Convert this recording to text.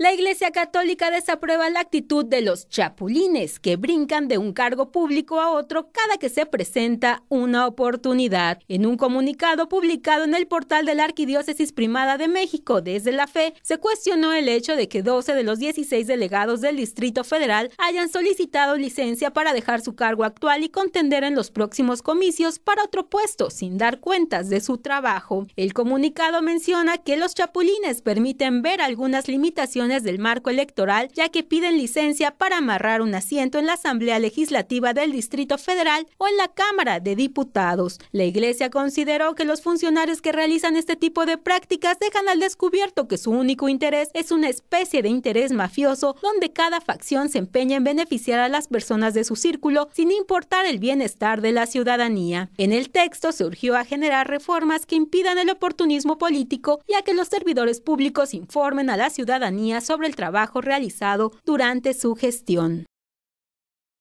La Iglesia Católica desaprueba la actitud de los chapulines que brincan de un cargo público a otro cada que se presenta una oportunidad. En un comunicado publicado en el portal de la Arquidiócesis Primada de México desde la fe, se cuestionó el hecho de que 12 de los 16 delegados del Distrito Federal hayan solicitado licencia para dejar su cargo actual y contender en los próximos comicios para otro puesto sin dar cuentas de su trabajo. El comunicado menciona que los chapulines permiten ver algunas limitaciones del marco electoral, ya que piden licencia para amarrar un asiento en la Asamblea Legislativa del Distrito Federal o en la Cámara de Diputados. La Iglesia consideró que los funcionarios que realizan este tipo de prácticas dejan al descubierto que su único interés es una especie de interés mafioso donde cada facción se empeña en beneficiar a las personas de su círculo sin importar el bienestar de la ciudadanía. En el texto se urgió a generar reformas que impidan el oportunismo político, ya que los servidores públicos informen a la ciudadanía sobre el trabajo realizado durante su gestión.